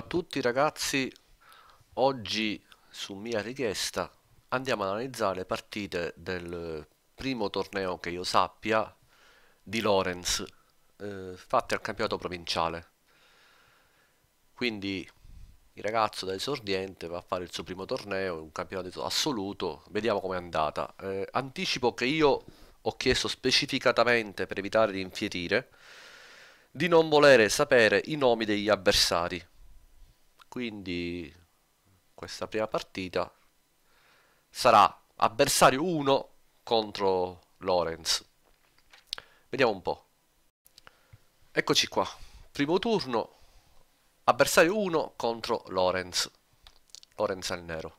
a tutti ragazzi, oggi su mia richiesta andiamo ad analizzare le partite del primo torneo che io sappia di Lorenz eh, fatte al campionato provinciale quindi il ragazzo da esordiente va a fare il suo primo torneo un campionato assoluto vediamo com'è andata eh, anticipo che io ho chiesto specificatamente per evitare di infierire di non volere sapere i nomi degli avversari quindi questa prima partita sarà avversario 1 contro Lorenz. Vediamo un po'. Eccoci qua. Primo turno, avversario 1 contro Lorenz. Lorenz al nero.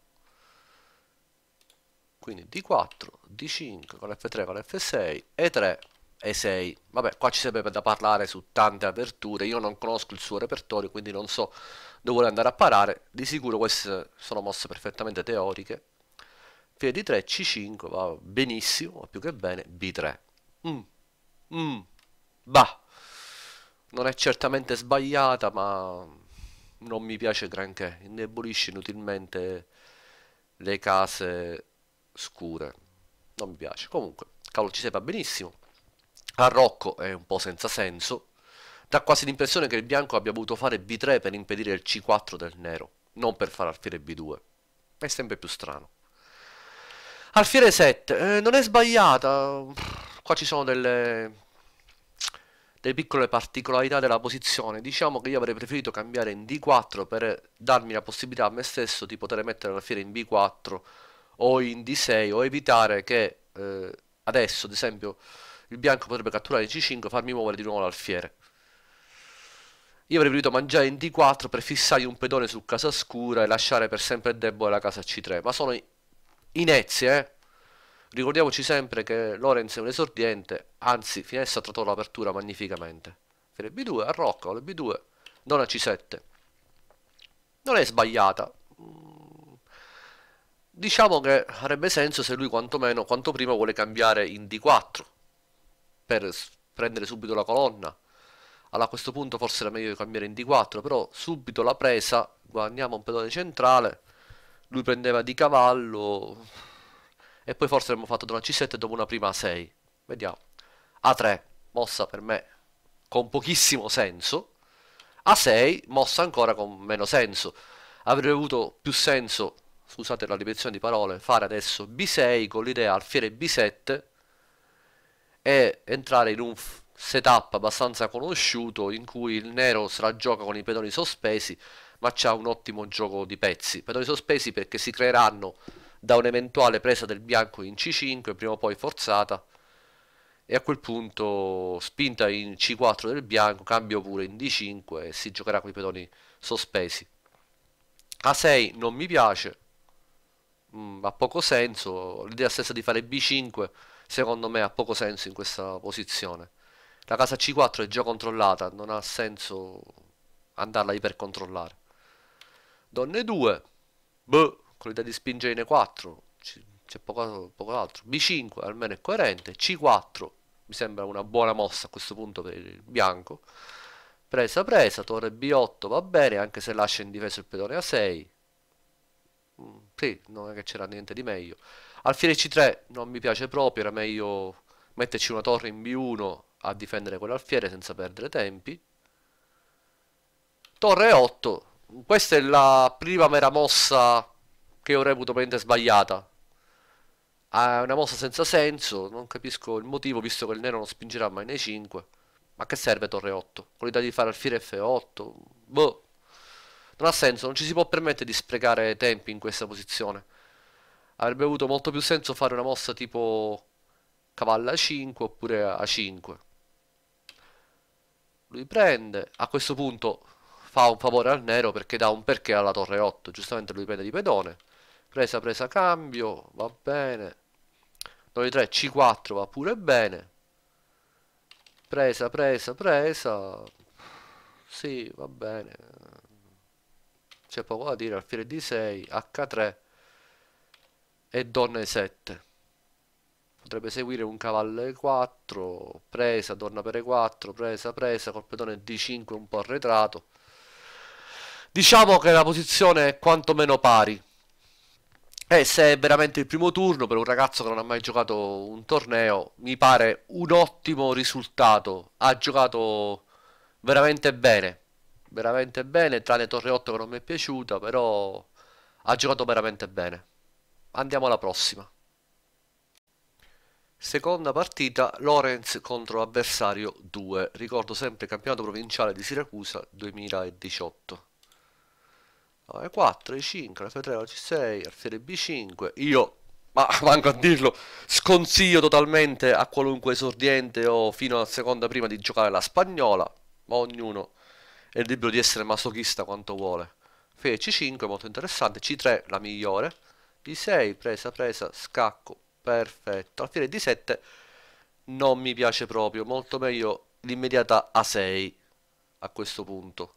Quindi D4, D5 con F3 con F6, E3 e 6. Vabbè, qua ci sarebbe da parlare su tante aperture, io non conosco il suo repertorio, quindi non so dove vuole andare a parare. Di sicuro queste sono mosse perfettamente teoriche. Fiere di 3, C5 va benissimo, va più che bene, B3. Mm. Mm. Bah. Non è certamente sbagliata, ma non mi piace granché. Indebolisce inutilmente le case scure. Non mi piace. Comunque, cavolo ci sei va benissimo. A Rocco è un po' senza senso. Dà quasi l'impressione che il bianco abbia voluto fare B3 per impedire il C4 del nero, non per fare alfiere B2. È sempre più strano. Alfiere 7, eh, non è sbagliata. Qua ci sono delle delle piccole particolarità della posizione. Diciamo che io avrei preferito cambiare in D4 per darmi la possibilità a me stesso di poter mettere l'alfiere in B4 o in D6 o evitare che eh, adesso, ad esempio, il bianco potrebbe catturare C5 e farmi muovere di nuovo l'alfiere. Io avrei voluto mangiare in D4 per fissargli un pedone su casa scura e lasciare per sempre debole la casa C3. Ma sono inezie, eh? Ricordiamoci sempre che Lorenz è un esordiente, anzi finessa ha trattato l'apertura magnificamente. Fine B2, arroccalo, B2, donna C7. Non è sbagliata. Diciamo che avrebbe senso se lui quantomeno, quanto prima vuole cambiare in D4 per prendere subito la colonna. Allora a questo punto forse era meglio cambiare in D4, però subito la presa, guadagniamo un pedone centrale, lui prendeva di cavallo e poi forse abbiamo fatto una C7 dopo una prima A6. Vediamo. A3, mossa per me con pochissimo senso. A6, mossa ancora con meno senso. Avrebbe avuto più senso, scusate la ripetizione di parole, fare adesso B6 con l'idea alfiere B7 e entrare in un setup abbastanza conosciuto in cui il nero se la gioca con i pedoni sospesi ma c'ha un ottimo gioco di pezzi. Pedoni sospesi perché si creeranno da un'eventuale presa del bianco in C5, prima o poi forzata, e a quel punto spinta in C4 del bianco, cambio pure in D5 e si giocherà con i pedoni sospesi. A6 non mi piace, mm, ha poco senso, l'idea stessa di fare B5 secondo me ha poco senso in questa posizione. La casa C4 è già controllata, non ha senso andarla ipercontrollare. Donne 2, B, boh, con l'idea di spingere in E4, c'è poco, poco, altro. B5 almeno è coerente, C4 mi sembra una buona mossa a questo punto per il bianco. Presa presa, torre B8 va bene, anche se lascia in difesa il pedone A6. Mm, sì, non è che c'era niente di meglio. Alfiere C3 non mi piace proprio, era meglio metterci una torre in B1 a difendere quell'alfiere senza perdere tempi. Torre 8. Questa è la prima mera mossa che io reputo veramente sbagliata. È una mossa senza senso, non capisco il motivo visto che il nero non spingerà mai nei 5. Ma che serve torre 8? Con l'idea di fare alfiere F8? Boh. Non ha senso, non ci si può permettere di sprecare tempi in questa posizione avrebbe avuto molto più senso fare una mossa tipo cavalla 5 oppure A5. Lui prende, a questo punto fa un favore al nero perché dà un perché alla torre 8, giustamente lui prende di pedone. Presa, presa, cambio, va bene. 9-3, C4 va pure bene. Presa, presa, presa. Sì, va bene. C'è poco da dire, alfiere D6, H3 e donne 7 potrebbe seguire un cavallo e4 presa, donna per e4 presa, presa, col pedone d5 un po' arretrato diciamo che la posizione è quantomeno pari e eh, se è veramente il primo turno per un ragazzo che non ha mai giocato un torneo mi pare un ottimo risultato ha giocato veramente bene veramente bene tranne Torre 8 che non mi è piaciuta però ha giocato veramente bene Andiamo alla prossima. Seconda partita, Lorenz contro avversario 2. Ricordo sempre campionato provinciale di Siracusa 2018. e 4, e 5 F3, C6, alfiere B5. Io, ma manco a dirlo, sconsiglio totalmente a qualunque esordiente o fino alla seconda prima di giocare la spagnola, ma ognuno è libero di essere masochista quanto vuole. Fe C5 molto interessante, C3 la migliore. D6, presa, presa, scacco, perfetto. Alla fine D7 non mi piace proprio, molto meglio l'immediata A6 a questo punto.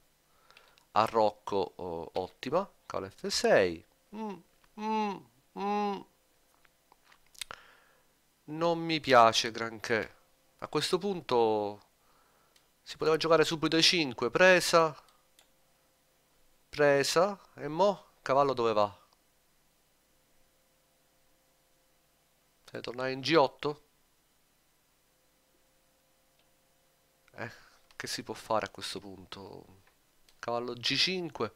Arrocco, oh, ottima, calo F6. Mm, mm, mm. Non mi piace granché. A questo punto si poteva giocare subito E5, presa, presa, e mo' cavallo dove va? Deve eh, tornare in G8? Eh, che si può fare a questo punto? Cavallo G5,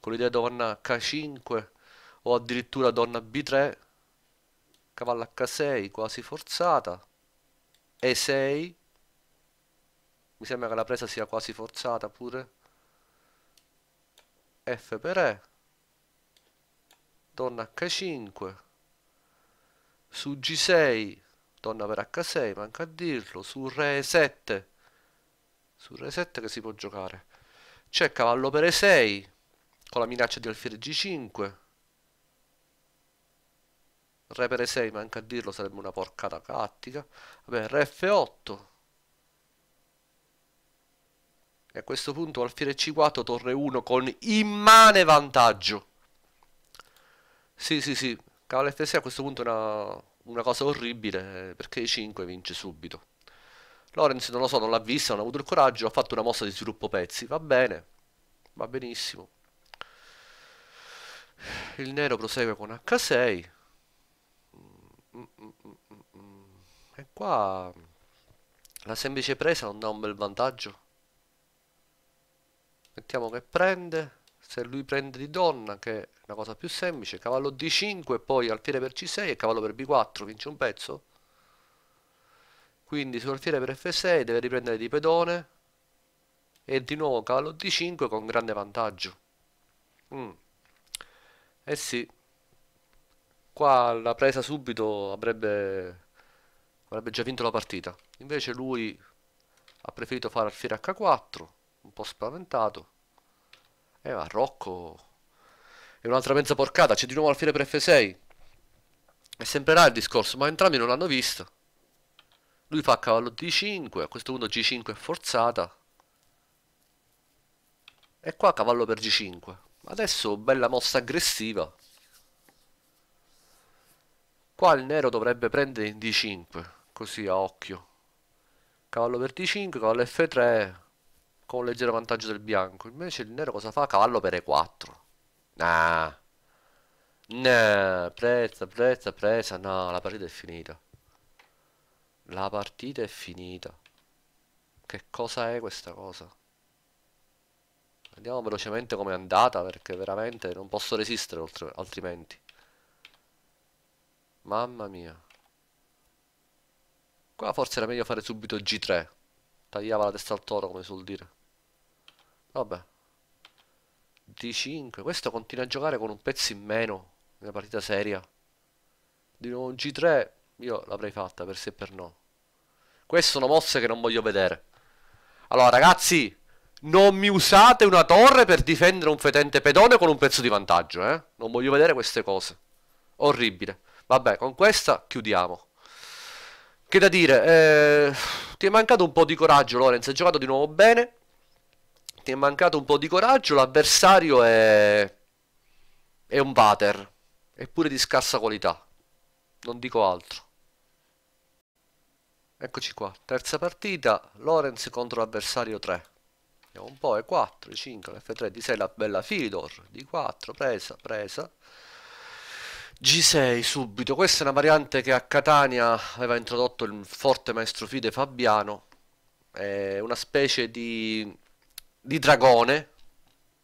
con l'idea donna K5 o addirittura donna B3, cavallo H6 quasi forzata, E6, mi sembra che la presa sia quasi forzata pure, F per E, donna H5, su G6 donna per H6 manca a dirlo su Re 7 su Re 7 che si può giocare c'è cavallo per E6 con la minaccia di alfiere G5 Re per E6 manca a dirlo sarebbe una porcata tattica vabbè Re F8 e a questo punto alfiere C4 torre 1 con immane vantaggio sì sì sì Cavalletto di 6 a questo punto è una, una cosa orribile perché 5 vince subito. Lorenz non lo so, non l'ha vista, non ha avuto il coraggio, ha fatto una mossa di sviluppo pezzi, va bene, va benissimo. Il nero prosegue con H6. Mm, mm, mm, e qua la semplice presa non dà un bel vantaggio. Mettiamo che prende se lui prende di donna, che è una cosa più semplice, cavallo d5, poi alfiere per c6 e cavallo per b4, vince un pezzo. Quindi su alfiere per f6 deve riprendere di pedone e di nuovo cavallo d5 con grande vantaggio. Mm. Eh sì, qua la presa subito avrebbe, avrebbe già vinto la partita. Invece lui ha preferito fare alfiere h4, un po' spaventato eh, ma Rocco... E un'altra mezza porcata, c'è di nuovo alfiere per F6. E sembrerà il discorso, ma entrambi non l'hanno visto. Lui fa cavallo D5, a questo punto G5 è forzata. E qua cavallo per G5. Adesso bella mossa aggressiva. Qua il nero dovrebbe prendere in D5, così a occhio. Cavallo per D5, cavallo F3, con un leggero vantaggio del bianco. Invece il nero cosa fa? Cavallo per E4. Nah. Nah, Prezza, prezza, presa. No, la partita è finita. La partita è finita. Che cosa è questa cosa? Andiamo velocemente come è andata perché veramente non posso resistere oltre, altrimenti. Mamma mia. Qua forse era meglio fare subito G3. Tagliava la testa al toro come suol dire. Vabbè. D5. Questo continua a giocare con un pezzo in meno. Nella partita seria. Di nuovo un G3. Io l'avrei fatta per se per no. Queste sono mosse che non voglio vedere. Allora, ragazzi. Non mi usate una torre per difendere un fetente pedone con un pezzo di vantaggio, eh? Non voglio vedere queste cose. Orribile. Vabbè, con questa chiudiamo. Che da dire, eh, ti è mancato un po' di coraggio, Lorenz. Hai giocato di nuovo bene ti è mancato un po' di coraggio, l'avversario è... è un vater, eppure di scarsa qualità. Non dico altro. Eccoci qua, terza partita, Lorenz contro l'avversario 3. Vediamo un po', E4, E5, F3, D6, la bella Fidor, D4, presa, presa. G6 subito, questa è una variante che a Catania aveva introdotto il forte maestro Fide Fabiano, è una specie di di Dragone,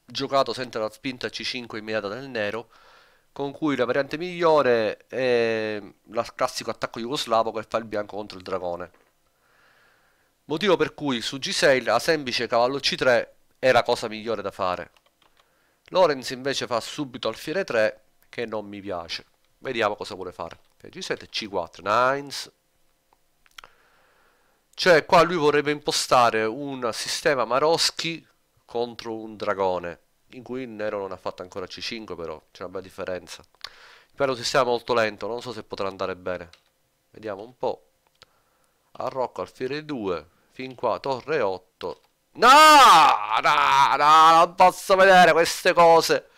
giocato senza la spinta C5 immediata nel nero, con cui la variante migliore è il classico attacco jugoslavo che fa il bianco contro il dragone. Motivo per cui su G6 la semplice cavallo C3 è la cosa migliore da fare. Lorenz invece fa subito alfiere 3 che non mi piace. Vediamo cosa vuole fare. G7 C4, Nines. Cioè qua lui vorrebbe impostare un sistema Maroschi contro un dragone, in cui il nero non ha fatto ancora C5 però, c'è una bella differenza. Il si sia molto lento, non so se potrà andare bene. Vediamo un po'. A alfiere 2, fin qua, torre 8. No! No, no, non posso vedere queste cose.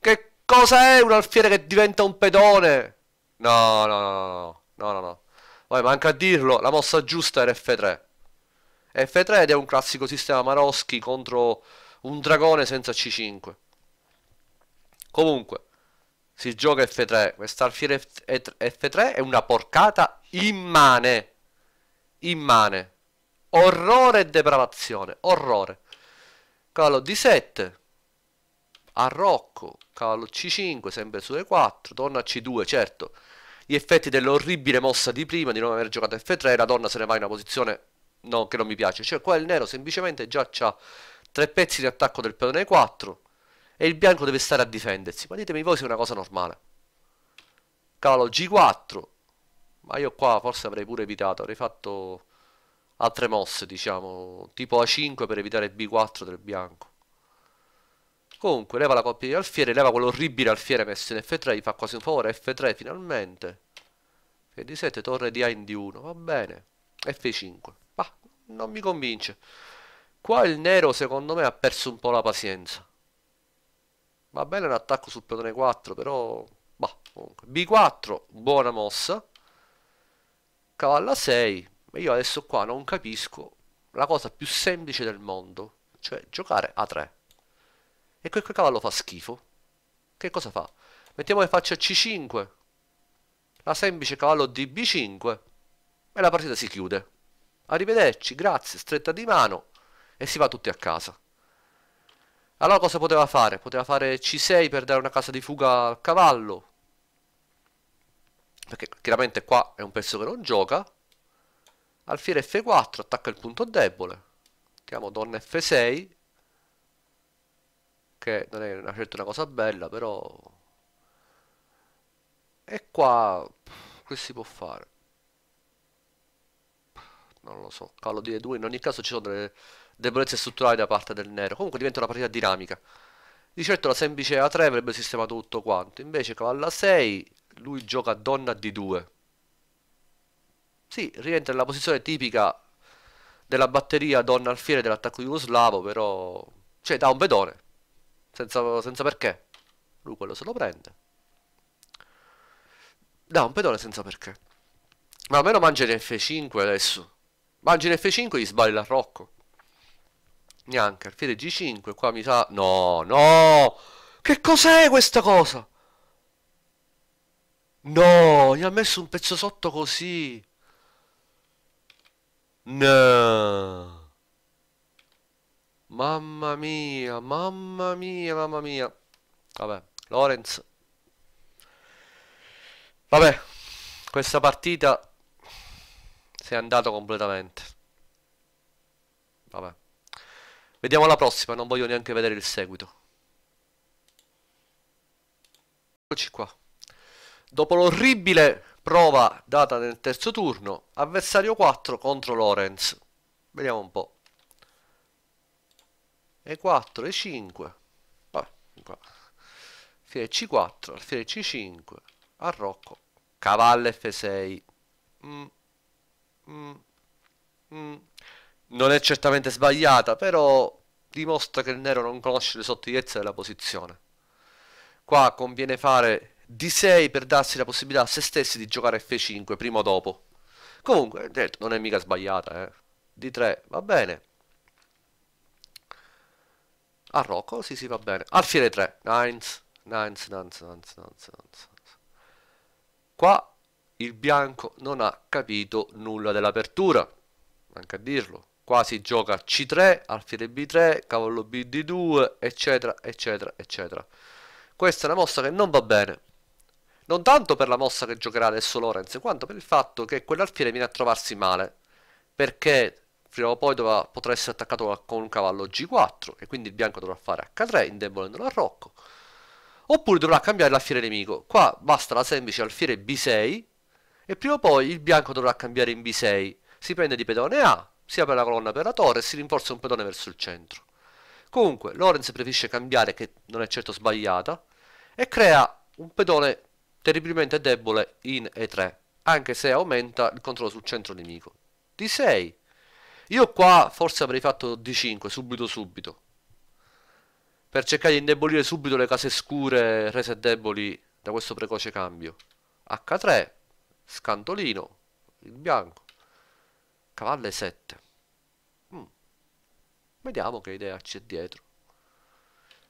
Che cosa è un alfiere che diventa un pedone? No, no, no, no, no, no, Poi no. manca a dirlo, la mossa giusta era F3. F3 ed è un classico sistema Maroschi contro un dragone senza C5. Comunque, si gioca F3. Questa alfiere F3 è una porcata immane. Immane. Orrore e depravazione. Orrore. Cavallo D7. Arrocco. Cavallo C5, sempre su E4. Donna C2, certo. Gli effetti dell'orribile mossa di prima, di non aver giocato F3, la donna se ne va in una posizione non, che non mi piace. Cioè qua il nero semplicemente già c'ha tre pezzi di attacco del pedone 4 e il bianco deve stare a difendersi. Ma ditemi voi se è una cosa normale. Calo G4. Ma io qua forse avrei pure evitato, avrei fatto altre mosse, diciamo, tipo A5 per evitare B4 del bianco. Comunque, leva la coppia di alfiere, leva quell'orribile alfiere messo in F3, gli fa quasi un favore, F3 finalmente. f 7 torre di A in D1, va bene. F5, ma non mi convince. Qua il nero secondo me ha perso un po' la pazienza. Va bene l'attacco sul pedone 4, però... Bah, comunque. B4, buona mossa. Cavallo a 6. E io adesso qua non capisco la cosa più semplice del mondo. Cioè, giocare a 3. E quel cavallo fa schifo. Che cosa fa? Mettiamo che faccia C5. La semplice cavallo di B5. E la partita si chiude. Arrivederci, grazie, stretta di mano e si va tutti a casa. Allora cosa poteva fare? Poteva fare C6 per dare una casa di fuga al cavallo. Perché chiaramente qua è un pezzo che non gioca. Alfiere F4, attacca il punto debole. Chiamo donna F6. Che non è una, certo una cosa bella, però... E qua... Che si può fare? Non lo so. Cavallo di E2, in ogni caso ci sono delle debolezze strutturali da parte del nero. Comunque diventa una partita dinamica. Di certo la semplice A3 avrebbe sistemato tutto quanto, invece cavallo A6 lui gioca donna D2. Sì, rientra nella posizione tipica della batteria donna alfiere dell'attacco jugoslavo, però... Cioè, da un vedone, senza, senza perché. Lui quello se lo prende. Da un pedone senza perché. Ma almeno mangia in F5 adesso. Mangia in F5 e gli sbaglia il rocco. Neanche, alfiere G5, qua mi sa... No, no! Che cos'è questa cosa? No, gli ha messo un pezzo sotto così. No. Mamma mia, mamma mia, mamma mia. Vabbè, Lorenz. Vabbè, questa partita si è andata completamente. Vabbè. Vediamo la prossima, non voglio neanche vedere il seguito. Eccoci qua. Dopo l'orribile prova data nel terzo turno, avversario 4 contro Lorenz. Vediamo un po'. E4, E5. Vabbè, qua. Alfiere C4, alfiere C5, arrocco, cavallo F6. Mm. Mm. Mm non è certamente sbagliata, però dimostra che il nero non conosce le sottigliezze della posizione. Qua conviene fare D6 per darsi la possibilità a se stessi di giocare F5 prima o dopo. Comunque, detto, non è mica sbagliata, eh. D3 va bene. A Rocco, sì sì va bene. Alfiere 3, Nines, Nines, Nines, Nines, Nines, Nines. Qua il bianco non ha capito nulla dell'apertura, manca a dirlo qua si gioca C3, alfiere B3, cavallo bd 2 eccetera, eccetera, eccetera. Questa è una mossa che non va bene. Non tanto per la mossa che giocherà adesso Lorenz, quanto per il fatto che quell'alfiere viene a trovarsi male. Perché prima o poi dovrà, potrà essere attaccato con un cavallo G4 e quindi il bianco dovrà fare H3 indebolendolo a Rocco. Oppure dovrà cambiare l'alfiere nemico. Qua basta la semplice alfiere B6 e prima o poi il bianco dovrà cambiare in B6. Si prende di pedone A, sia per la colonna che per la torre e si rinforza un pedone verso il centro. Comunque, Lorenz preferisce cambiare, che non è certo sbagliata, e crea un pedone terribilmente debole in E3, anche se aumenta il controllo sul centro nemico. D6. Io qua forse avrei fatto D5, subito subito, per cercare di indebolire subito le case scure rese deboli da questo precoce cambio. H3, scantolino, il bianco. Cavallo 7 Mm. Vediamo che idea c'è dietro.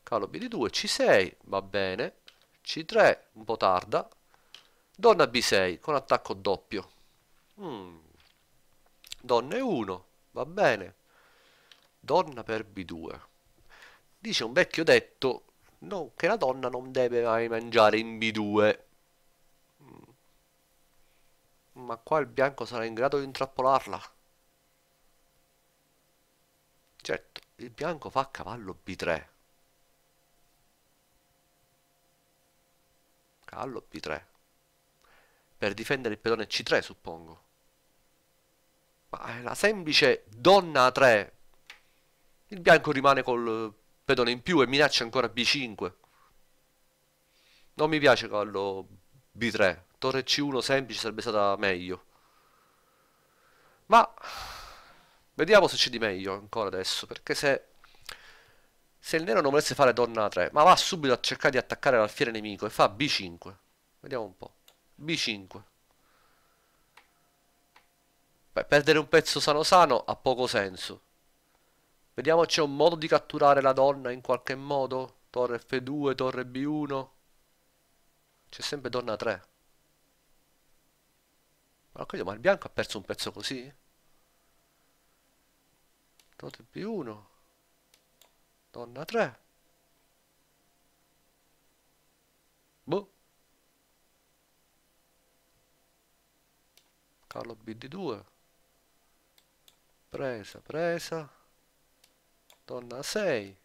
Cavallo bd 2 C6, va bene. C3, un po' tarda. Donna B6, con attacco doppio. Mm. Donna E1, va bene. Donna per B2. Dice un vecchio detto no, che la donna non deve mai mangiare in B2. Ma qua il bianco sarà in grado di intrappolarla. Certo, il bianco fa cavallo B3. Cavallo B3. Per difendere il pedone C3, suppongo. Ma è la semplice donna A3. Il bianco rimane col pedone in più e minaccia ancora B5. Non mi piace cavallo B3 torre C1 semplice sarebbe stata meglio. Ma vediamo se c'è di meglio ancora adesso, perché se se il nero non volesse fare donna 3, ma va subito a cercare di attaccare l'alfiere nemico e fa B5. Vediamo un po'. B5. Beh, perdere un pezzo sano sano ha poco senso. Vediamo c'è un modo di catturare la donna in qualche modo. Torre F2, torre B1. C'è sempre donna 3. Ma ho ma il bianco ha perso un pezzo così? Tote B1. Donna 3. Boh. Carlo BD2. Presa, presa. Donna 6.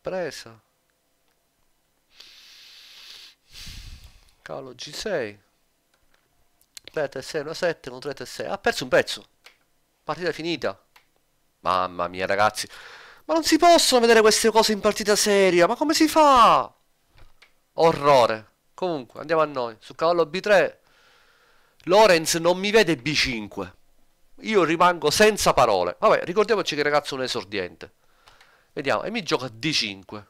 Presa. Carlo G6. 3, 3, 6, 1, 7, 1 3, 3, 6. Ha perso un pezzo. Partita finita. Mamma mia, ragazzi. Ma non si possono vedere queste cose in partita seria. Ma come si fa? Orrore. Comunque, andiamo a noi. Su cavallo B3. Lorenz non mi vede B5. Io rimango senza parole. Vabbè, ricordiamoci che ragazzo è un esordiente. Vediamo. E mi gioca D5.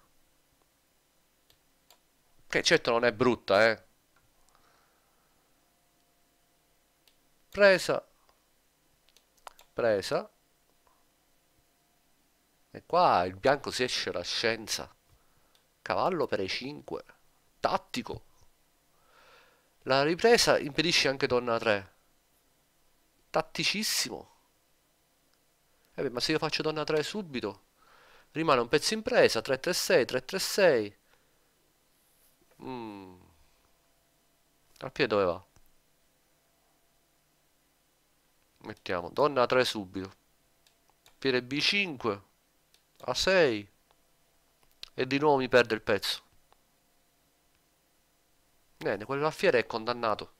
Che certo non è brutta, eh. presa, presa, e qua il bianco si esce la scienza, cavallo per E5, tattico, la ripresa impedisce anche donna 3, tatticissimo, eh beh, ma se io faccio donna 3 subito, rimane un pezzo in presa, 3-3-6, 3-3-6, mm. al piede dove va? mettiamo donna 3 subito piede b5 a6 e di nuovo mi perde il pezzo bene quello alfiere è condannato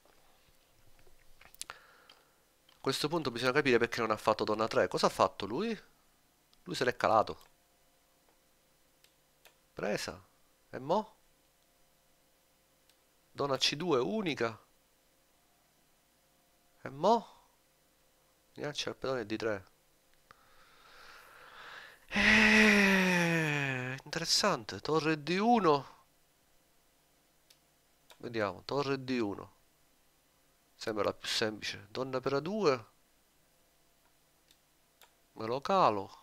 a questo punto bisogna capire perché non ha fatto donna 3 cosa ha fatto lui? lui se l'è calato presa e mo? donna c2 unica e mo? Rilancia il pedone D3. Eh, interessante. Torre D1. Vediamo. Torre D1. Sembra la più semplice. Donna per A2. Me lo calo.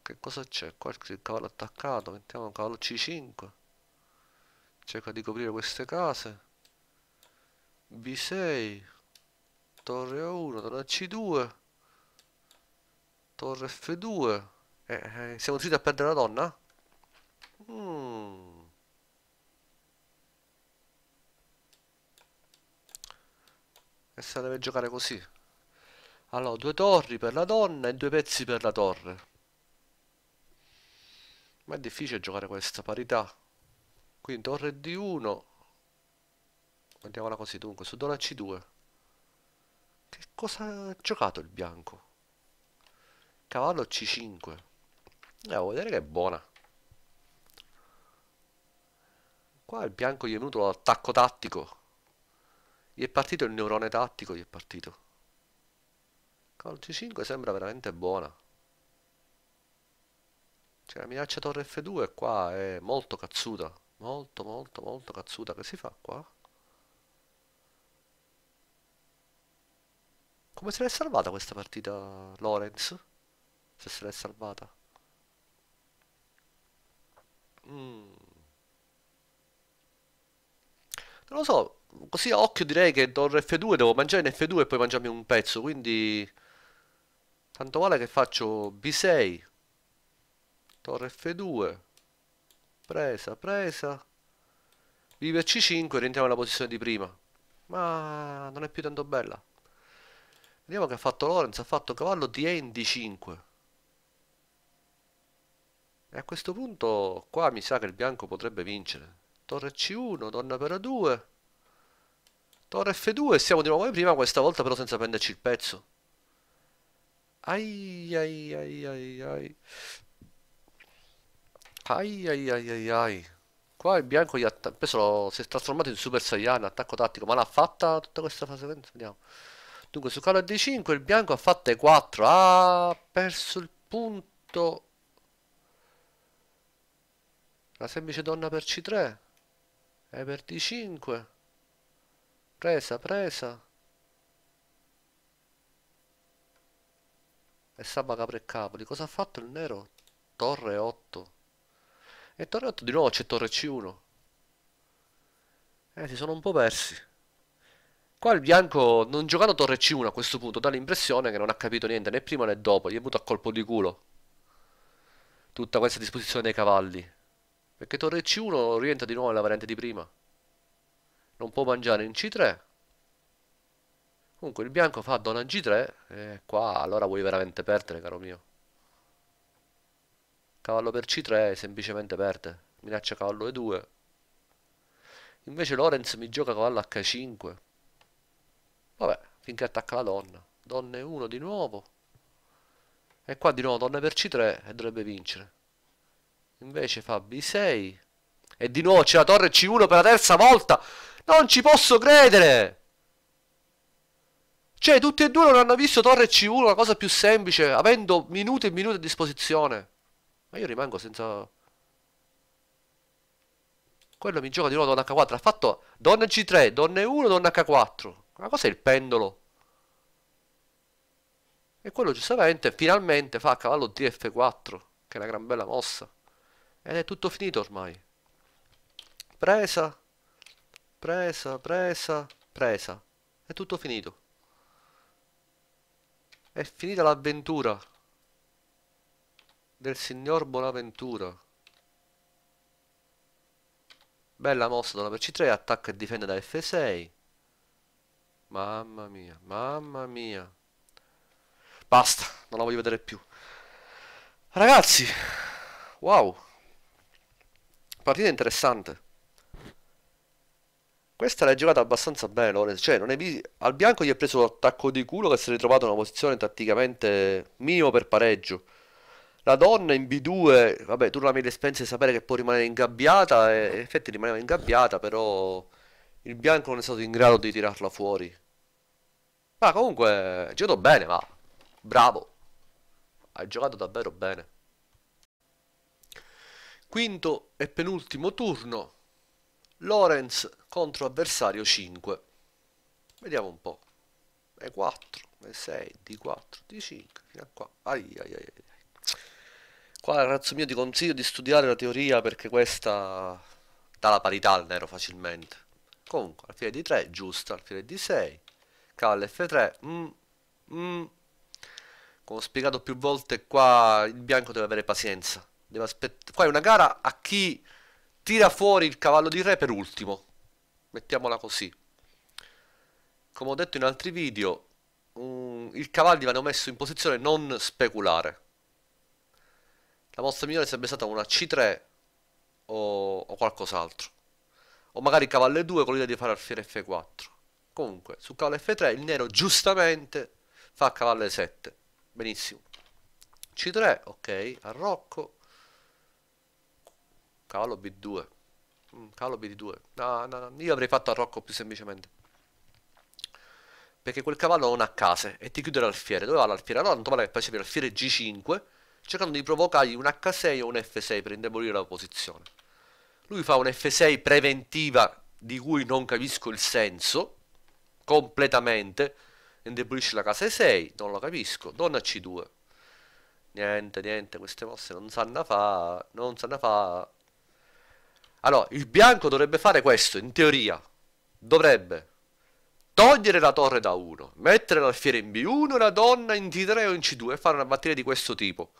Che cosa c'è? Qua il cavallo attaccato. Mettiamo un cavallo C5. Cerca di coprire queste case. B6 torre A1, torre C2, torre F2. Eh, eh, siamo riusciti a perdere la donna? Mm. E se la deve giocare così. Allora, due torri per la donna e due pezzi per la torre. Ma è difficile giocare questa parità. Quindi torre D1. Andiamola così, dunque, su donna C2. Che cosa ha giocato il bianco? Cavallo C5. Devo vedere che è buona. Qua il bianco gli è venuto l'attacco tattico. Gli è partito il neurone tattico, gli è partito. Cavallo C5 sembra veramente buona. Cioè la minaccia torre F2 qua è molto cazzuta. Molto molto molto cazzuta. Che si fa qua? Come se l'è salvata questa partita Lorenz? Se se l'è salvata. Mm. Non lo so, così a occhio direi che torre F2 devo mangiare in F2 e poi mangiarmi un pezzo, quindi... Tanto vale che faccio B6. Torre F2. Presa, presa. Vive C5 rientriamo nella posizione di prima. Ma non è più tanto bella. Vediamo che ha fatto Lorenz, ha fatto cavallo di E 5 E a questo punto qua mi sa che il bianco potrebbe vincere. Torre C1, donna per A2. Torre F2 e siamo di nuovo come prima, questa volta però senza prenderci il pezzo. Ai ai ai ai ai. Ai ai ai ai ai. Qua il bianco gli si è trasformato in Super Saiyan, attacco tattico, ma l'ha fatta tutta questa fase? Vediamo. Dunque su calo a D5 il bianco ha fatte 4. Ha perso il punto. La semplice donna per C3. E per D5. Presa, presa. E Saba capre e capoli. Cosa ha fatto il nero? Torre 8. E torre 8 di nuovo c'è torre C1. Eh, si sono un po' persi. Qua il bianco, non giocando torre C1 a questo punto, dà l'impressione che non ha capito niente né prima né dopo, gli è venuto a colpo di culo. Tutta questa disposizione dei cavalli. Perché torre C1 rientra di nuovo nella variante di prima. Non può mangiare in C3. Comunque il bianco fa donna G3 e qua allora vuoi veramente perdere, caro mio. Cavallo per C3 semplicemente perde. Minaccia cavallo E2. Invece Lorenz mi gioca cavallo H5. Vabbè, finché attacca la donna. Donne 1 di nuovo. E qua di nuovo donna per C3 e dovrebbe vincere. Invece fa B6. E di nuovo c'è la torre C1 per la terza volta. Non ci posso credere! Cioè, tutti e due non hanno visto torre C1, la cosa più semplice, avendo minuti e minuti a disposizione. Ma io rimango senza... Quello mi gioca di nuovo donna H4, ha fatto donna C3, donna 1 donna H4. Ma cos'è il pendolo? E quello giustamente finalmente fa a cavallo DF4, che è una gran bella mossa. Ed è tutto finito ormai. Presa, presa, presa, presa. È tutto finito. È finita l'avventura del signor Bonaventura. Bella mossa dalla per C3, attacca e difende da F6. Mamma mia, mamma mia. Basta, non la voglio vedere più. Ragazzi, wow. Partita interessante. Questa l'hai giocata abbastanza bene, Lorenz. Cioè, non è... al bianco gli è preso l'attacco di culo che si è ritrovato in una posizione tatticamente minimo per pareggio. La donna in B2, vabbè, tu non avevi l'esperienza di sapere che può rimanere ingabbiata, e eh, in effetti rimaneva ingabbiata, però il bianco non è stato in grado di tirarla fuori. Ma comunque, ha eh, giocato bene, ma bravo. Ha giocato davvero bene. Quinto e penultimo turno. Lorenz contro avversario 5. Vediamo un po'. E4, E6, D4, D5, fino a qua. Ai, ai, ai. Qua ragazzo mio ti consiglio di studiare la teoria perché questa dà la parità al nero facilmente. Comunque, alfiere di 3 giusta, alfiere di 6 cavallo f3 mm, mm. come ho spiegato più volte qua il bianco deve avere pazienza deve qua è una gara a chi tira fuori il cavallo di re per ultimo mettiamola così come ho detto in altri video um, il cavalli vanno messo in posizione non speculare la mossa migliore sarebbe stata una c3 o, o qualcos'altro o magari cavallo 2 con l'idea di fare alfiere f4 Comunque, su cavallo F3 il nero giustamente fa cavallo E7. Benissimo. C3, ok, arrocco. Cavallo B2. Mm, cavallo B2. No, no, no, io avrei fatto arrocco più semplicemente. Perché quel cavallo non ha case e ti chiude l'alfiere. Dove va l'alfiere? Allora non vale che facevi l'alfiere G5 cercando di provocargli un H6 o un F6 per indebolire la posizione. Lui fa un F6 preventiva di cui non capisco il senso completamente, indebolisce la casa 6, non lo capisco, donna C2. Niente, niente, queste mosse non sanno fa, non sanno fa. Allora, il bianco dovrebbe fare questo, in teoria. Dovrebbe togliere la torre da 1, mettere l'alfiere in B1, la donna in T3 o in C2 e fare una battaglia di questo tipo.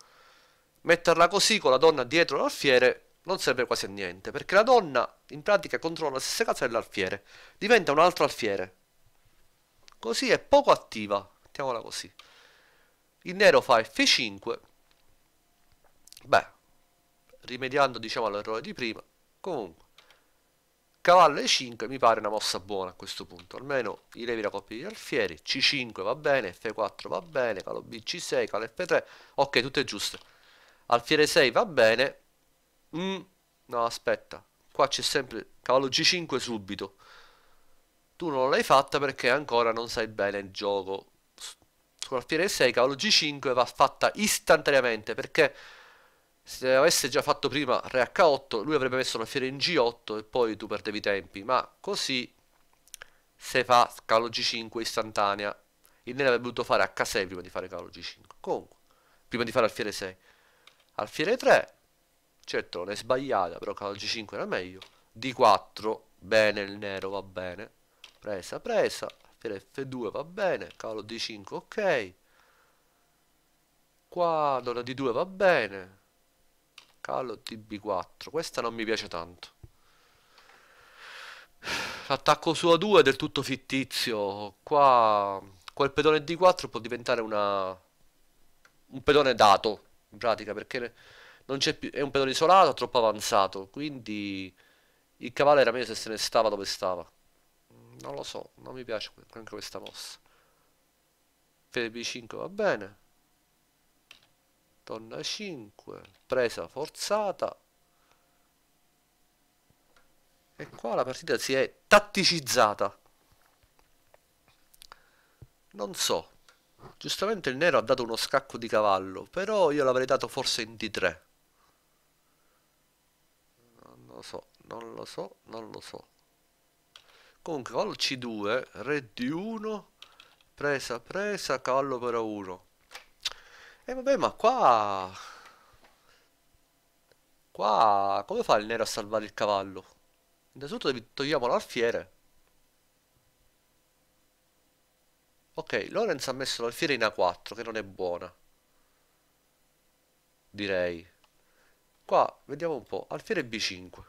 Metterla così con la donna dietro l'alfiere non serve quasi a niente, perché la donna in pratica controlla la stessa casa dell'alfiere, diventa un altro alfiere. Così è poco attiva, mettiamola così. Il nero fa F5. Beh, rimediando diciamo all'errore di prima, comunque. Cavallo E5 mi pare una mossa buona a questo punto, almeno i levi da coppia di alfieri, C5 va bene, F4 va bene, calo B, C6, calo F3, ok, tutto è giusto. Alfiere 6 va bene, mm, no aspetta, qua c'è sempre cavallo G5 subito, tu non l'hai fatta perché ancora non sai bene il gioco. Sulla alfiere 6 cavallo G5 va fatta istantaneamente perché se avesse già fatto prima re H8 lui avrebbe messo l'alfiere in G8 e poi tu perdevi tempi, ma così se fa cavallo G5 istantanea il nero avrebbe dovuto fare H6 prima di fare cavallo G5. Comunque, prima di fare alfiere 6. Alfiere 3, certo non è sbagliata, però cavallo G5 era meglio. D4, bene il nero, va bene presa, presa, per F2 va bene, calo D5 ok, qua donna D2 va bene, calo DB4, questa non mi piace tanto. L'attacco su A2 è del tutto fittizio, qua quel pedone D4 può diventare una... un pedone dato, in pratica, perché non c'è più... è un pedone isolato, troppo avanzato, quindi il cavallo era meglio se se ne stava dove stava non lo so, non mi piace anche questa mossa. Fede B5 va bene. Donna 5, presa forzata. E qua la partita si è tatticizzata. Non so. Giustamente il nero ha dato uno scacco di cavallo, però io l'avrei dato forse in D3. Non lo so, non lo so, non lo so. Comunque, cavallo C2, re d 1, presa, presa, cavallo per a 1. E vabbè, ma qua... Qua... Come fa il nero a salvare il cavallo? Innanzitutto togliamo l'alfiere. Ok, Lorenz ha messo l'alfiere in A4, che non è buona. Direi. Qua, vediamo un po'. Alfiere B5.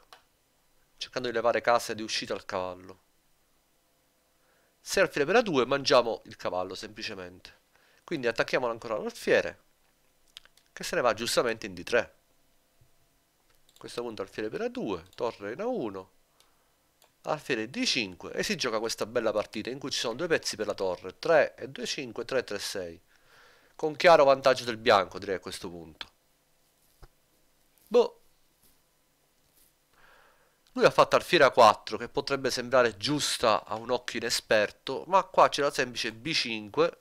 Cercando di levare case di uscita al cavallo. Se l'alfiere per A2 mangiamo il cavallo semplicemente. Quindi attacchiamo ancora l'alfiere che se ne va giustamente in D3. A questo punto alfiere per A2, torre in A1, alfiere D5 e si gioca questa bella partita in cui ci sono due pezzi per la torre, 3 e 2, 5, 3, e 3, 6. Con chiaro vantaggio del bianco direi a questo punto. Boh. Lui ha fatto alfiera 4 che potrebbe sembrare giusta a un occhio inesperto, ma qua c'è la semplice B5,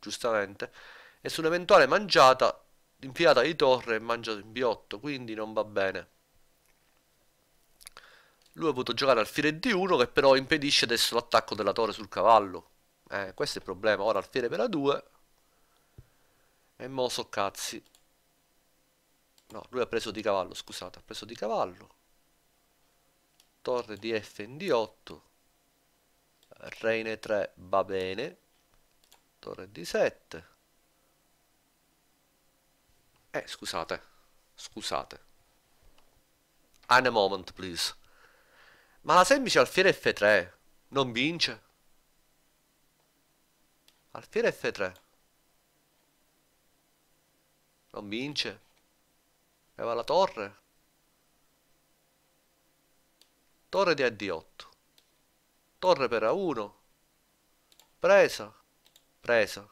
giustamente, e su un'eventuale mangiata, infilata di torre e mangiato in B8, quindi non va bene. Lui ha potuto giocare alfiere D1 che però impedisce adesso l'attacco della torre sul cavallo. Eh, questo è il problema, ora alfiere per A2 e mo so cazzi. No, lui ha preso di cavallo, scusate, ha preso di cavallo torre di f in d8 re in e 3 va bene torre di 7 eh scusate scusate and a moment please ma la semplice alfiere f3 non vince alfiere f3 non vince e va la torre torre di AD8, torre per A1, presa, presa,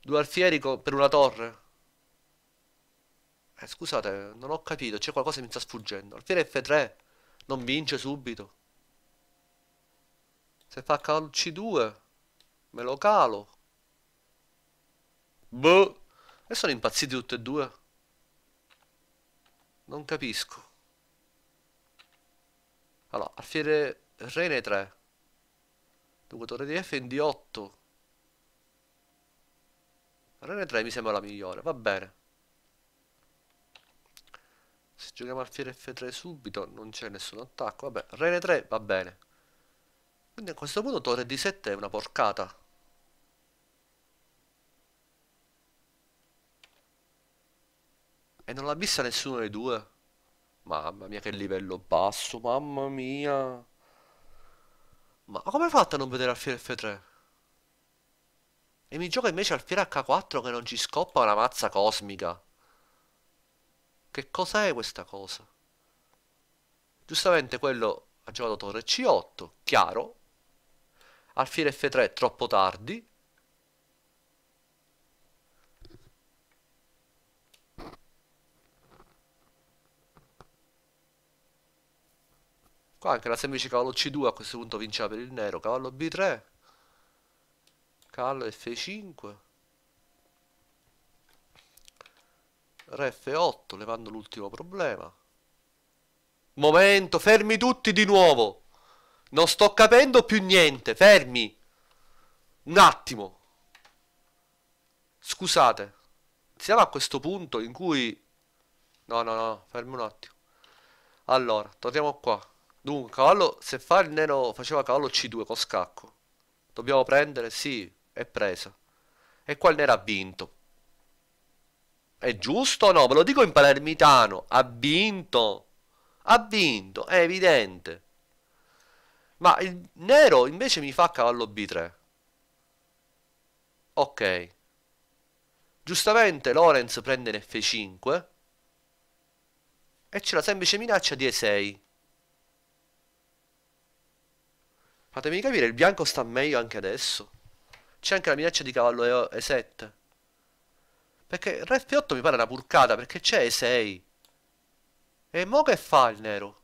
due alfieri per una torre. Eh, scusate, non ho capito, c'è qualcosa che mi sta sfuggendo. Alfiere F3, non vince subito. Se fa C2, me lo calo. Boh, e sono impazziti tutti e due. Non capisco. Allora, alfiere rene 3. Dunque, torre di F in D8. Rene 3 mi sembra la migliore, va bene. Se giochiamo alfiere F3 subito non c'è nessun attacco. Vabbè, rene 3 va bene. Quindi a questo punto torre di 7 è una porcata. E non l'ha vista nessuno dei due. Mamma mia che livello basso, mamma mia. Ma come fatto a non vedere alfiere F3? E mi gioca invece alfiere H4 che non ci scoppa una mazza cosmica. Che cos'è questa cosa? Giustamente quello ha giocato torre C8, chiaro. Alfiere F3 troppo tardi. Qua anche la semplice cavallo C2 a questo punto vinceva per il nero. Cavallo B3. Cavallo F5. Re F8, levando l'ultimo problema. Momento, fermi tutti di nuovo. Non sto capendo più niente, fermi. Un attimo. Scusate. Siamo a questo punto in cui... No, no, no, fermi un attimo. Allora, torniamo qua. Dunque, cavallo, se fa il nero faceva cavallo C2 con scacco. Dobbiamo prendere? Sì, è presa. E qua il nero ha vinto. È giusto o no? Ve lo dico in palermitano. Ha vinto. Ha vinto, è evidente. Ma il nero invece mi fa cavallo B3. Ok. Giustamente Lorenz prende in F5. E c'è la semplice minaccia di E6. Fatemi capire, il bianco sta meglio anche adesso. C'è anche la minaccia di cavallo E7. Perché re F8 mi pare una purcata, perché c'è E6. E mo che fa il nero?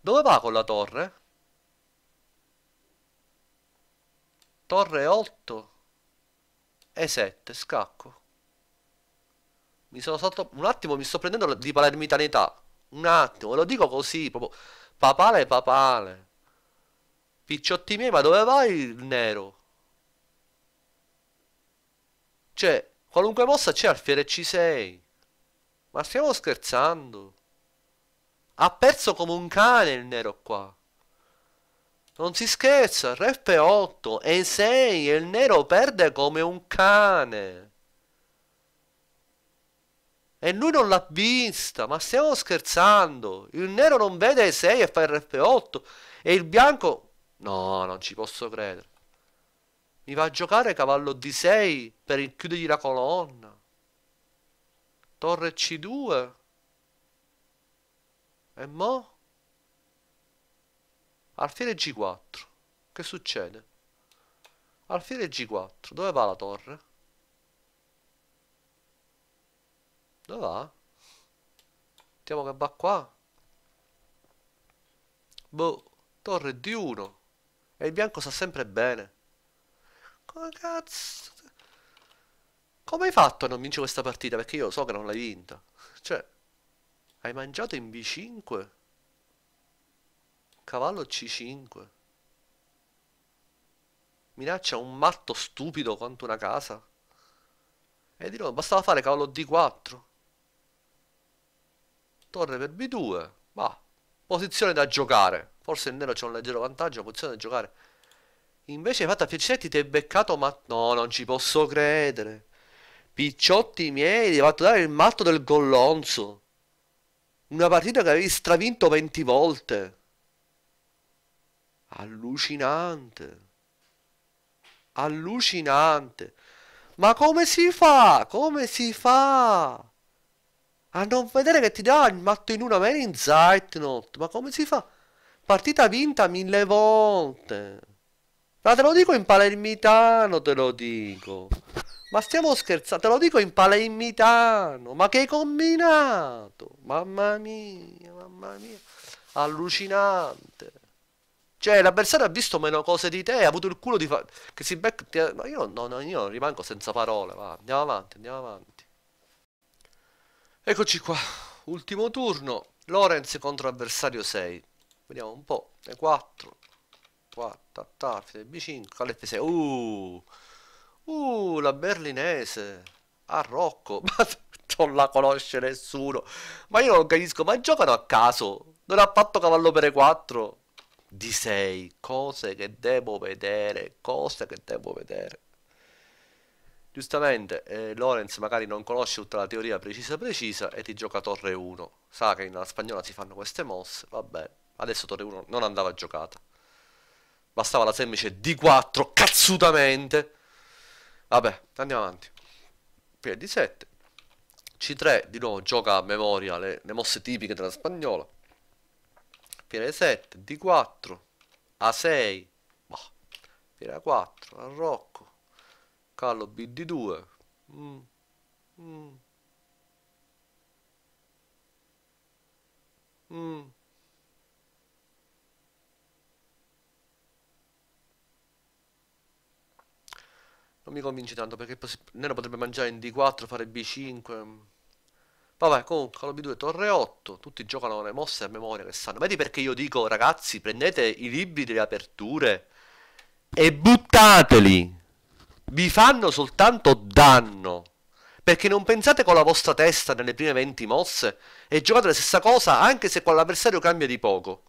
Dove va con la torre? Torre 8 E7, scacco Mi sono sotto... Un attimo mi sto prendendo di palermitanità Un attimo, ve lo dico così proprio Papale, papale. Picciotti miei, ma dove vai il nero? Cioè, qualunque mossa c'è Alfiere ci sei Ma stiamo scherzando. Ha perso come un cane il nero qua. Non si scherza, ref è 8 e 6 e il nero perde come un cane. E lui non l'ha vista, ma stiamo scherzando. Il nero non vede 6 e fa RF8. E il bianco... No, non ci posso credere. Mi va a giocare cavallo D6 per chiudergli la colonna. Torre C2. E mo? Alfiere G4. Che succede? Alfiere G4. Dove va la torre? Dove va? Mettiamo che va qua. Boh, torre di 1. E il bianco sta sempre bene. Come cazzo? Come hai fatto a non vincere questa partita? Perché io so che non l'hai vinta. Cioè, hai mangiato in B5? Cavallo C5. Minaccia un matto stupido quanto una casa. E di nuovo, bastava fare cavallo D4 torre per B2, va, posizione da giocare, forse il nero c'è un leggero vantaggio, posizione da giocare. Invece hai fatto a Fiercetti ti hai beccato ma... No, non ci posso credere. Picciotti miei, ti hai fatto dare il matto del Gollonzo. Una partita che avevi stravinto 20 volte. Allucinante. Allucinante. Ma come si fa? Come si fa? A non vedere che ti dà il matto in una man in Zeitnot. Ma come si fa? Partita vinta mille volte. Ma te lo dico in palermitano, te lo dico. Ma stiamo scherzando, te lo dico in palermitano. Ma che hai combinato! Mamma mia, mamma mia. Allucinante. Cioè, l'avversario ha visto meno cose di te, ha avuto il culo di fare... Che si becca... Ma io, no, no, io rimango senza parole, va. Andiamo avanti, andiamo avanti. Eccoci qua, ultimo turno, Lorenz contro avversario 6. Vediamo un po', E4, qua, ta, ta, B5, Calle F6, uh, uh, la berlinese, a Rocco, ma non la conosce nessuno, ma io non capisco, ma giocano a caso, non ha fatto cavallo per E4, D6, cose che devo vedere, cose che devo vedere. Giustamente eh, Lorenz magari non conosce tutta la teoria precisa precisa e ti gioca torre 1. Sa che nella spagnola si fanno queste mosse, vabbè. Adesso torre 1 non andava giocata. Bastava la semplice D4 cazzutamente. Vabbè, andiamo avanti. P di 7. C3 di nuovo gioca a memoria le, le mosse tipiche della spagnola. Piede 7, D4, A6, boh. Piede A4, Arrocco, Callo BD2. Mm. Mm. Mm. Non mi convince tanto perché Nero potrebbe mangiare in D4, fare B5. Vabbè, comunque, Call B2, Torre 8. Tutti giocano le mosse a memoria che sanno. Vedi perché io dico, ragazzi, prendete i libri delle aperture e buttateli vi fanno soltanto danno. Perché non pensate con la vostra testa nelle prime 20 mosse e giocate la stessa cosa anche se con l'avversario cambia di poco.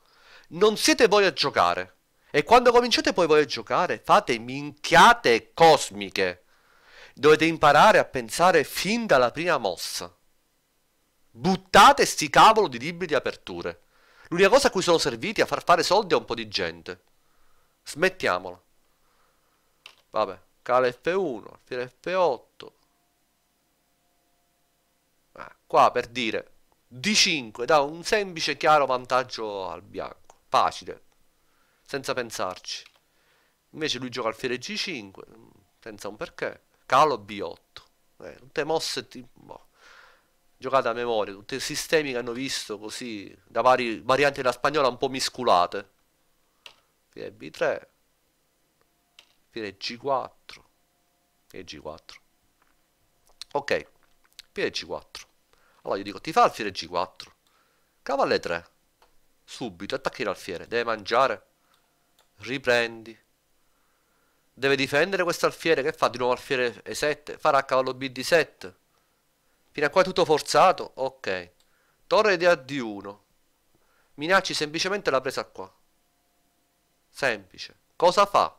Non siete voi a giocare. E quando cominciate poi voi a giocare fate minchiate cosmiche. Dovete imparare a pensare fin dalla prima mossa. Buttate sti cavolo di libri di aperture. L'unica cosa a cui sono serviti è a far fare soldi a un po' di gente. Smettiamola. Vabbè. Cala F1, alfiere F8. Ah, qua per dire D5 dà un semplice chiaro vantaggio al bianco. Facile. Senza pensarci. Invece lui gioca alfiere G5, senza un perché. Calo B8. Eh, tutte mosse boh. giocate a memoria, tutti i sistemi che hanno visto così da vari varianti della spagnola un po' misculate. B3 file G4 e G4 ok file G4 allora io dico ti fa alfiere G4 cavalle 3 subito attacchi l'alfiere deve mangiare riprendi deve difendere questo alfiere che fa di nuovo alfiere E7 farà cavallo B di 7 fino a qua è tutto forzato ok torre di AD1 minacci semplicemente la presa qua semplice cosa fa?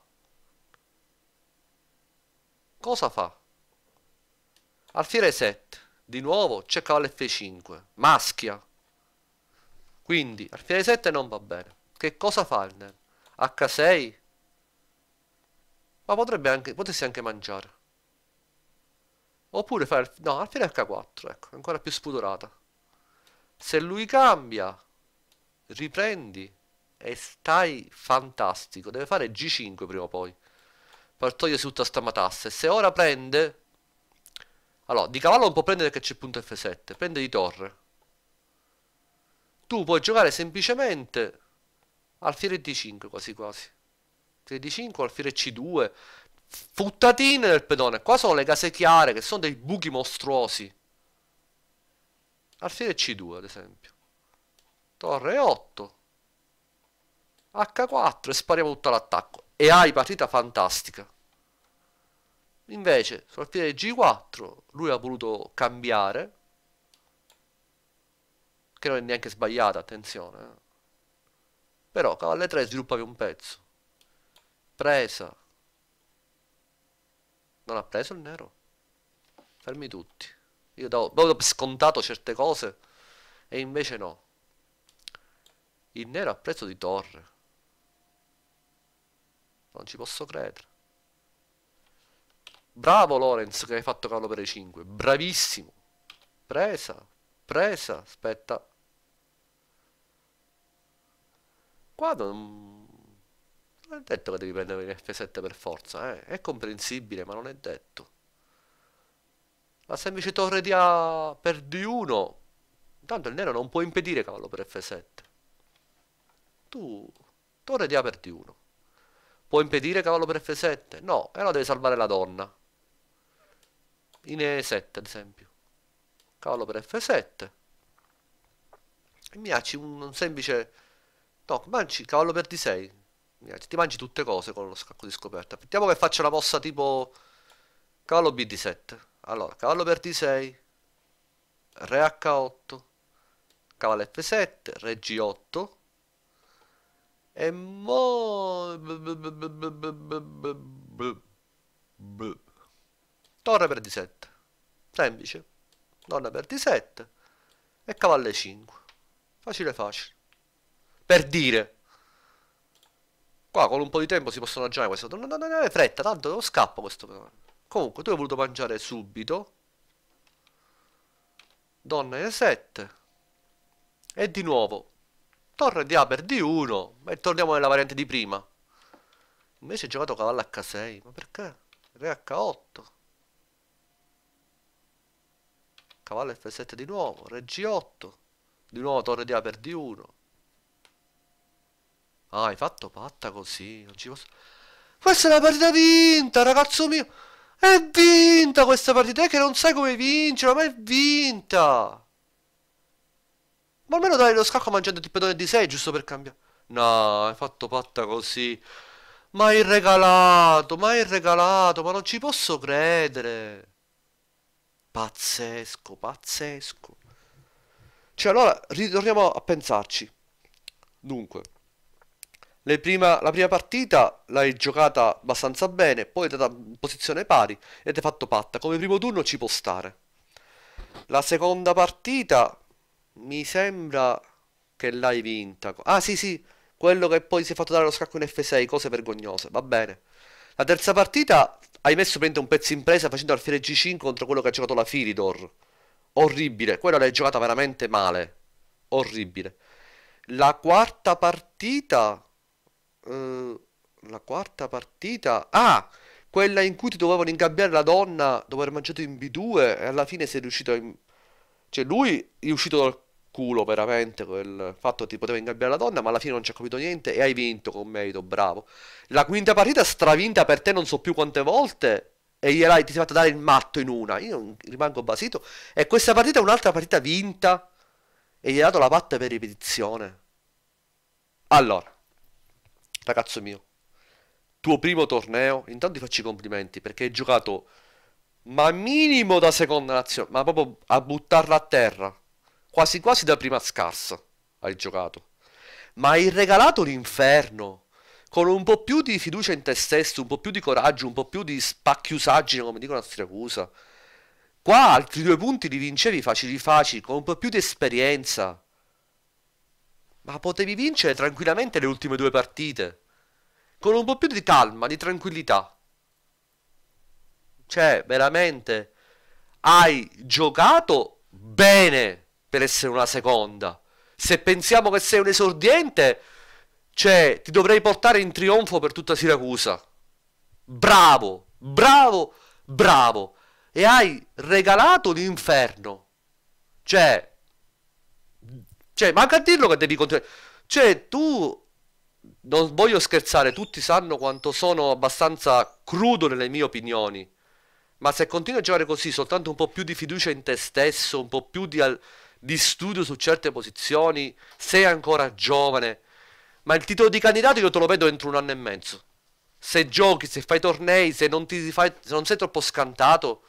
Cosa fa? Alfiere 7. Di nuovo c'è cavallo F5. Maschia. Quindi alfiere 7 non va bene. Che cosa fa il Nen? H6? Ma potrebbe anche, potessi anche mangiare. Oppure fare, no, alfiere H4, ecco, ancora più spudorata. Se lui cambia, riprendi e stai fantastico. Deve fare G5 prima o poi per togliersi tutta sta matassa. E se ora prende... Allora, di cavallo non può prendere che c'è il punto F7, prende di torre. Tu puoi giocare semplicemente alfiere D5 quasi quasi. Alfiere D5, alfiere C2. Futtatine del pedone. Qua sono le case chiare, che sono dei buchi mostruosi. Alfiere C2, ad esempio. Torre 8. H4 e spariamo tutto l'attacco e hai partita fantastica. Invece, sulla piede G4, lui ha voluto cambiare, che non è neanche sbagliata, attenzione. Eh. Però cavallo 3 sviluppavi un pezzo. Presa. Non ha preso il nero. Fermi tutti. Io davo, per scontato certe cose e invece no. Il nero ha preso di torre. Non ci posso credere. Bravo Lorenz che hai fatto cavallo per 5. Bravissimo. Presa. Presa. Aspetta. Qua non... Non è detto che devi prendere in F7 per forza. Eh. È comprensibile ma non è detto. La semplice torre di A per D1. Intanto il nero non può impedire cavallo per F7. Tu... Torre di A per D1. Può impedire cavallo per F7? No, e allora deve salvare la donna. In E7 ad esempio. Cavallo per F7. E minacci un, un semplice... No, mangi cavallo per D6. Mi Minacci, ti mangi tutte cose con lo scacco di scoperta. Aspettiamo che faccia una mossa tipo... Cavallo bd 7 Allora, cavallo per D6. Re H8. Cavallo F7. Re G8 è mo... torre per d7 semplice donna per d7 e cavallo e5 facile facile per dire qua con un po' di tempo si possono ragionare queste non, non, non è fretta tanto lo scappo questo comunque tu hai voluto mangiare subito donna e 7 e di nuovo torre di A per d 1 e torniamo nella variante di prima. Invece ho giocato cavallo H6, ma perché? Re H8. Cavallo F7 di nuovo, Re G8. Di nuovo torre di A per d 1. Ah, hai fatto patta così, non ci posso... Questa è una partita vinta, ragazzo mio! È vinta questa partita, è che non sai come vincere, ma è vinta! Ma almeno dai lo scacco mangiando il pedone di 6, giusto per cambiare. No, hai fatto patta così. Ma hai regalato, ma hai regalato, ma non ci posso credere. Pazzesco, pazzesco. Cioè, allora, ritorniamo a pensarci. Dunque, prima, la prima partita l'hai giocata abbastanza bene, poi è data in posizione pari ed è fatto patta. Come primo turno ci può stare. La seconda partita mi sembra che l'hai vinta. Ah, sì, sì. Quello che poi si è fatto dare lo scacco in F6, cose vergognose. Va bene. La terza partita hai messo prende un pezzo in presa facendo alfiere G5 contro quello che ha giocato la Firidor. Orribile. Quella l'hai giocata veramente male. Orribile. La quarta partita... Uh, la quarta partita... Ah! Quella in cui ti dovevano ingabbiare la donna dopo aver mangiato in B2 e alla fine sei riuscito a... In... Cioè lui è uscito dal culo veramente quel fatto che ti poteva ingabbiare la donna, ma alla fine non ci ha capito niente e hai vinto con merito, bravo. La quinta partita stravinta per te non so più quante volte e gliel'hai, ti sei fatto dare il matto in una, io rimango basito. E questa partita è un'altra partita vinta e gli hai dato la patta per ripetizione. Allora, ragazzo mio, tuo primo torneo, intanto ti faccio i complimenti perché hai giocato ma minimo da seconda nazione, ma proprio a buttarla a terra quasi quasi da prima scarsa hai giocato. Ma hai regalato l'inferno con un po' più di fiducia in te stesso, un po' più di coraggio, un po' più di spacchiusaggine, come dicono a Siracusa. Qua altri due punti li vincevi facili facili, con un po' più di esperienza. Ma potevi vincere tranquillamente le ultime due partite. Con un po' più di calma, di tranquillità. Cioè, veramente, hai giocato bene per essere una seconda. Se pensiamo che sei un esordiente, cioè ti dovrei portare in trionfo per tutta Siracusa. Bravo, bravo, bravo. E hai regalato l'inferno. Cioè, cioè, manca a dirlo che devi continuare. Cioè, tu non voglio scherzare, tutti sanno quanto sono abbastanza crudo nelle mie opinioni. Ma se continui a giocare così, soltanto un po' più di fiducia in te stesso, un po' più di, al di studio su certe posizioni, sei ancora giovane, ma il titolo di candidato io te lo vedo entro un anno e mezzo. Se giochi, se fai tornei, se non, fai, se non sei troppo scantato,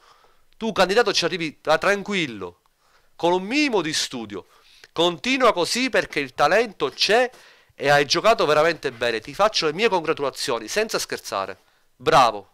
tu candidato ci arrivi tranquillo, con un minimo di studio. Continua così perché il talento c'è e hai giocato veramente bene. Ti faccio le mie congratulazioni, senza scherzare. Bravo.